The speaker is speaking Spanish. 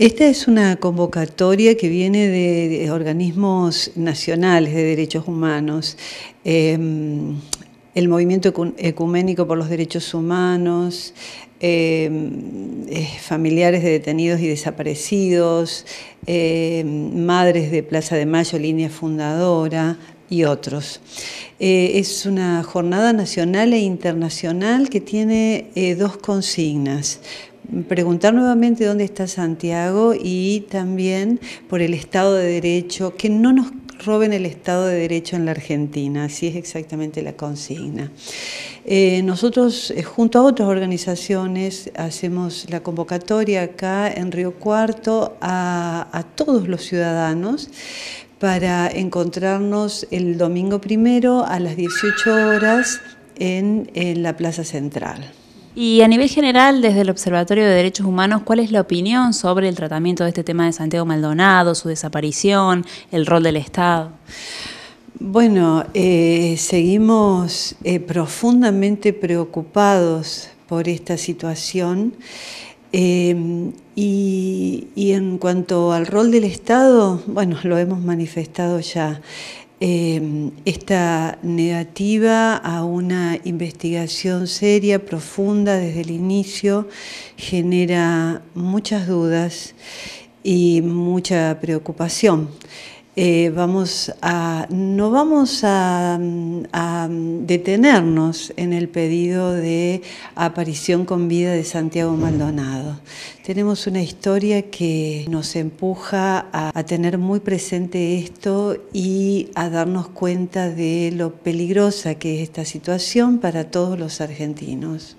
Esta es una convocatoria que viene de, organismos nacionales de derechos humanos. Em, el movimiento ecuménico por los derechos humanos, em, eh, familiares de detenidos y desaparecidos, em, madres de Plaza de Mayo, línea fundadora, y otros. Eh, es una jornada nacional e internacional que tiene eh, dos consignas. Preguntar nuevamente dónde está Santiago y también por el Estado de Derecho, que no nos roben el Estado de Derecho en la Argentina, así es exactamente la consigna. Eh, nosotros, junto a otras organizaciones, hacemos la convocatoria acá en Río Cuarto a todos los ciudadanos para encontrarnos el domingo primero a las 18 horas en, la Plaza Central. Y a nivel general, desde el Observatorio de Derechos Humanos, ¿cuál es la opinión sobre el tratamiento de este tema de Santiago Maldonado, su desaparición, el rol del Estado? Bueno, eh, seguimos eh, profundamente preocupados por esta situación. Em, y, en cuanto al rol del Estado, bueno, lo hemos manifestado ya. Em, esta negativa a una investigación seria, profunda desde el inicio, genera muchas dudas y mucha preocupación. Eh, vamos a, no vamos a, detenernos en el pedido de aparición con vida de Santiago Maldonado. Tenemos una historia que nos empuja a tener muy presente esto y a darnos cuenta de lo peligrosa que es esta situación para todos los argentinos.